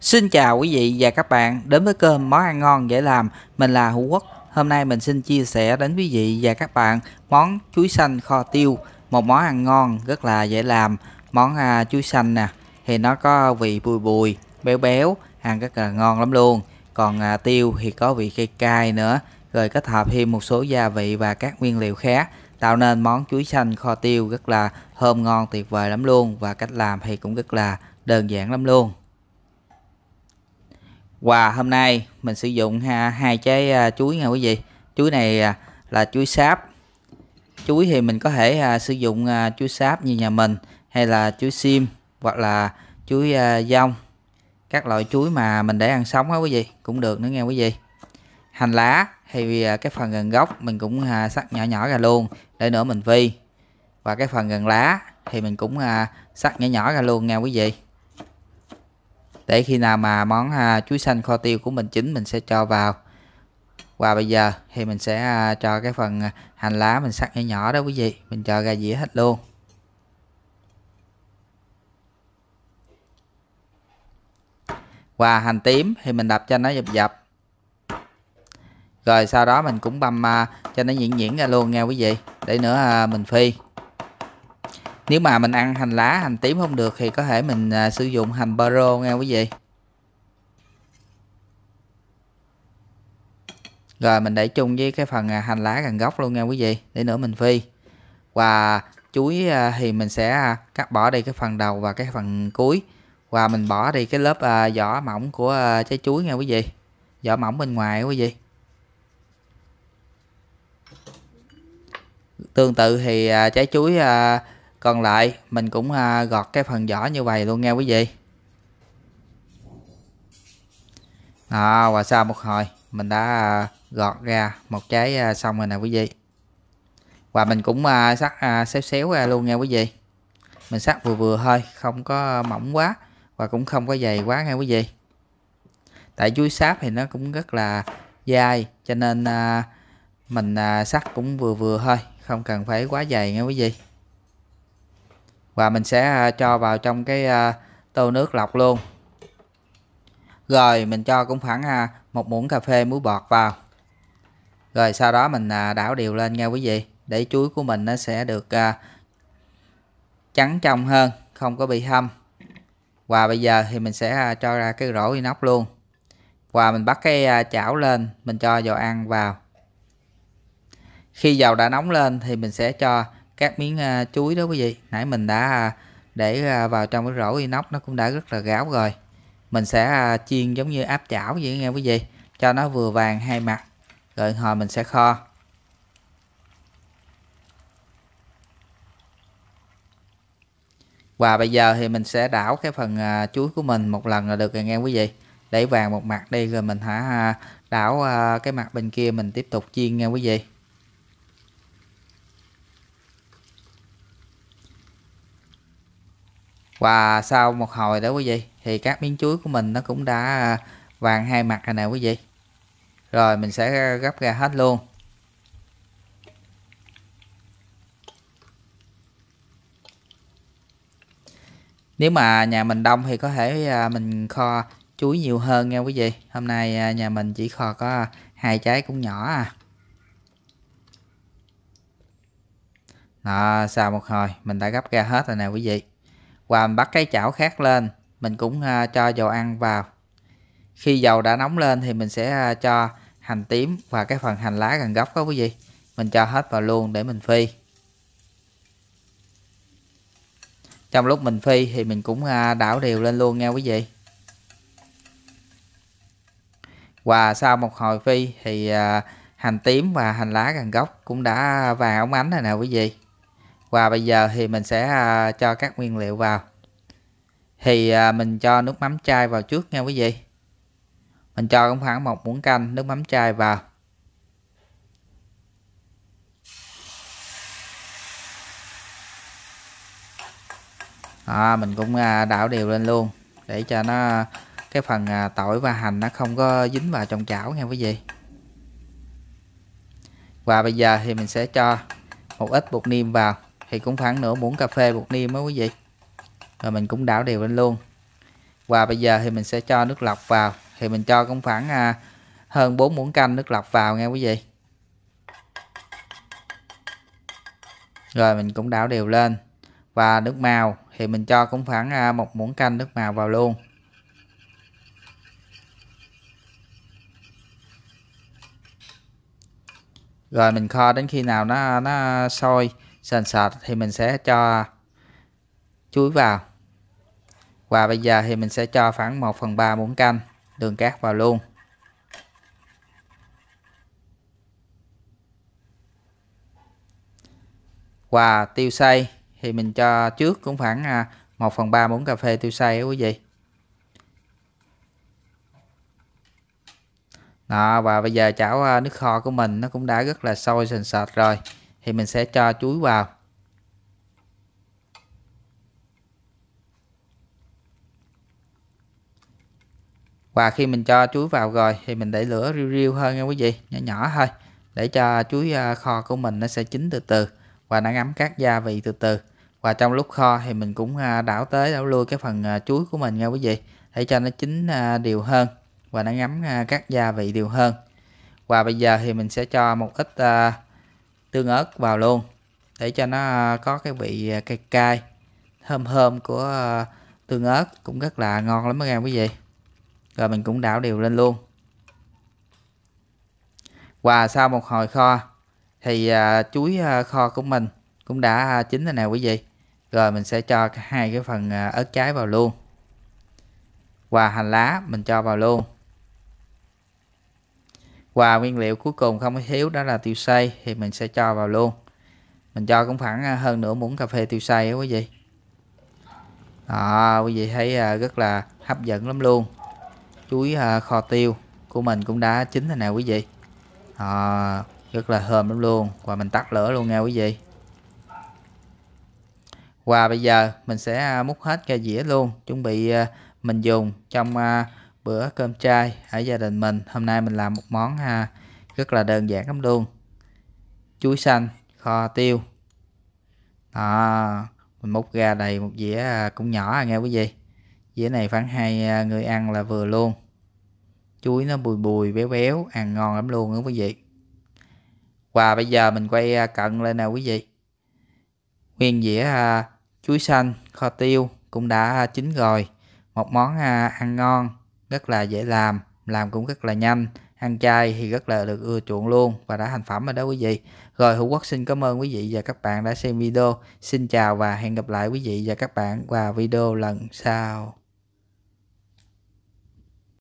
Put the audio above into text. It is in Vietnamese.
Xin chào quý vị và các bạn đến với cơm Món ăn ngon dễ làm. Mình là Hữu Quốc. Hôm nay mình xin chia sẻ đến quý vị và các bạn món chuối xanh kho tiêu, một món ăn ngon rất là dễ làm. Món à, chuối xanh nè thì nó có vị bùi bùi, béo béo, ăn rất là ngon lắm luôn. Còn à, tiêu thì có vị cay cay nữa, rồi kết hợp thêm một số gia vị và các nguyên liệu khác tạo nên món chuối xanh kho tiêu rất là thơm ngon tuyệt vời lắm luôn và cách làm thì cũng rất là đơn giản lắm luôn và hôm nay mình sử dụng ha, hai trái à, chuối nha quý vị chuối này à, là chuối sáp chuối thì mình có thể à, sử dụng à, chuối sáp như nhà mình hay là chuối sim hoặc là chuối à, dông các loại chuối mà mình để ăn sống á quý vị cũng được nữa nghe quý vị hành lá thì à, cái phần gần gốc mình cũng à, sắc nhỏ nhỏ ra luôn để nữa mình phi và cái phần gần lá thì mình cũng à, sắc nhỏ nhỏ ra luôn nghe quý vị để khi nào mà món à, chuối xanh kho tiêu của mình chín mình sẽ cho vào và bây giờ thì mình sẽ à, cho cái phần à, hành lá mình sắc nhỏ nhỏ đó quý vị mình cho ra dĩa hết luôn và hành tím thì mình đập cho nó dập dập rồi sau đó mình cũng băm à, cho nó nhuyễn nhuyễn ra luôn nha quý vị để nữa à, mình phi nếu mà mình ăn hành lá hành tím không được thì có thể mình à, sử dụng hành baro nghe quý vị rồi mình để chung với cái phần à, hành lá gần gốc luôn nghe quý vị để nữa mình phi và chuối à, thì mình sẽ à, cắt bỏ đi cái phần đầu và cái phần cuối và mình bỏ đi cái lớp à, vỏ mỏng của à, trái chuối nghe quý vị vỏ mỏng bên ngoài quý vị tương tự thì à, trái chuối à, còn lại mình cũng à, gọt cái phần vỏ như vậy luôn nha quý vị đó và sau một hồi mình đã à, gọt ra một trái à, xong rồi nè quý vị và mình cũng sắt xéo xéo ra luôn nha quý vị mình sắt vừa vừa thôi không có mỏng quá và cũng không có dày quá nha quý vị tại chuối sáp thì nó cũng rất là dai cho nên mình sắt cũng vừa vừa thôi không cần phải quá dày nha quý vị và mình sẽ à, cho vào trong cái à, tô nước lọc luôn rồi mình cho cũng khoảng à, một muỗng cà phê muối bọt vào rồi sau đó mình đảo đều lên nha quý vị để chuối của mình nó sẽ được trắng trong hơn không có bị hâm và bây giờ thì mình sẽ cho ra cái rổ inox luôn và mình bắt cái chảo lên mình cho dầu ăn vào khi dầu đã nóng lên thì mình sẽ cho các miếng à, chuối đó quý vị nãy mình đã à, để à, vào trong cái rổ inox nó cũng đã rất là gáo rồi mình sẽ chiên giống như áp chảo vậy nghe quý vị cho nó vừa vàng hai mặt rồi hồi mình sẽ kho và bây giờ thì mình sẽ đảo cái phần chuối của mình một lần là được rồi nghe quý vị để vàng một mặt đi rồi mình hả đảo cái mặt bên kia mình tiếp tục chiên nghe quý vị và sau một hồi đó quý vị thì các miếng chuối của mình nó cũng đã vàng hai mặt rồi nè quý vị rồi mình sẽ gấp ra hết luôn nếu mà nhà mình đông thì có thể à, mình kho chuối nhiều hơn nha quý vị hôm nay à, nhà mình chỉ kho có hai trái cũng nhỏ à đó, sau một hồi mình đã gấp ra hết rồi nè quý vị và mình bắt cái chảo khác lên, mình cũng à, cho dầu ăn vào. Khi dầu đã nóng lên thì mình sẽ à, cho hành tím và cái phần hành lá gần gốc đó quý vị. Mình cho hết vào luôn để mình phi. Trong lúc mình phi thì mình cũng à, đảo đều lên luôn nha quý vị. Và sau một hồi phi thì hành tím và hành lá gần gốc cũng đã vàng ống ánh rồi nè quý vị và bây giờ thì mình sẽ à, cho các nguyên liệu vào thì à, mình cho nước mắm chai vào trước nha quý vị mình cho khoảng một muỗng canh nước mắm chai vào à, mình cũng à, đảo đều lên luôn để cho nó cái phần tỏi và hành nó không có dính vào trong chảo nha quý vị và bây giờ thì mình sẽ cho một ít bột niêm vào thì cũng khoảng nửa muỗng cà phê bột niêm đó quý vị rồi mình cũng đảo đều lên luôn và bây giờ thì mình sẽ cho nước lọc vào thì mình cho cũng khoảng à, hơn 4 muỗng canh nước lọc vào nghe quý vị rồi mình cũng đảo đều lên và nước màu thì mình cho cũng khoảng à, một muỗng canh nước màu vào luôn rồi mình kho đến khi nào nó nó sôi sền sệt thì mình sẽ cho chuối vào và bây giờ thì mình sẽ cho khoảng 1 phần 3 muỗng canh đường cát vào luôn và tiêu xay thì mình cho trước cũng khoảng 1 à, phần 3 muỗng cà phê tiêu xay quý vị Đó, và bây giờ chảo à, nước kho của mình nó cũng đã rất là sôi sền sệt rồi thì mình sẽ cho chuối vào và khi mình cho chuối vào rồi thì mình để lửa riu riu hơn nha quý vị nhỏ nhỏ thôi để cho chuối à, kho của mình nó sẽ chín từ từ và nó ngấm các gia vị từ từ và trong lúc kho thì mình cũng à, đảo tới đảo lui cái phần à, chuối của mình nha quý vị để cho nó chín đều hơn và nó ngấm các gia vị đều hơn và bây giờ thì mình sẽ cho một ít tương ớt vào luôn để cho nó à, có cái vị à, cay cay thơm thơm của à, tương ớt cũng rất là ngon lắm các em quý vị rồi mình cũng đảo đều lên luôn và sau một hồi kho thì chuối kho của mình cũng đã chín rồi nè quý vị rồi mình sẽ cho hai cái phần ớt trái vào luôn và hành lá mình cho vào luôn và nguyên liệu cuối cùng không thiếu đó là tiêu xay thì mình sẽ cho vào luôn mình cho cũng khoảng à, hơn nửa muỗng cà phê tiêu xay quý vị đó, quý vị thấy à, rất là hấp dẫn lắm luôn chuối à, kho tiêu của mình cũng đã chín thế nào quý vị đó, rất là thơm lắm luôn và mình tắt lửa luôn nha quý vị và bây giờ mình sẽ múc hết ra dĩa luôn chuẩn bị mình dùng trong bữa cơm chay ở gia đình mình hôm nay mình làm một món ha à, rất là đơn giản lắm luôn chuối xanh kho tiêu đó mình múc ra đầy một dĩa à, cũng nhỏ à nghe quý vị dĩa này khoảng hai à, người ăn là vừa luôn chuối nó bùi bùi béo béo ăn ngon lắm luôn đó quý vị và bây giờ mình quay cận lên nào quý vị nguyên dĩa chuối xanh kho tiêu cũng đã chín rồi một món ăn ngon rất là dễ làm làm cũng rất là nhanh ăn chay thì rất là được ưa chuộng luôn và đã thành phẩm rồi đó quý vị rồi hữu quốc xin cảm ơn quý vị và các bạn đã xem video xin chào và hẹn gặp lại quý vị và các bạn vào video lần sau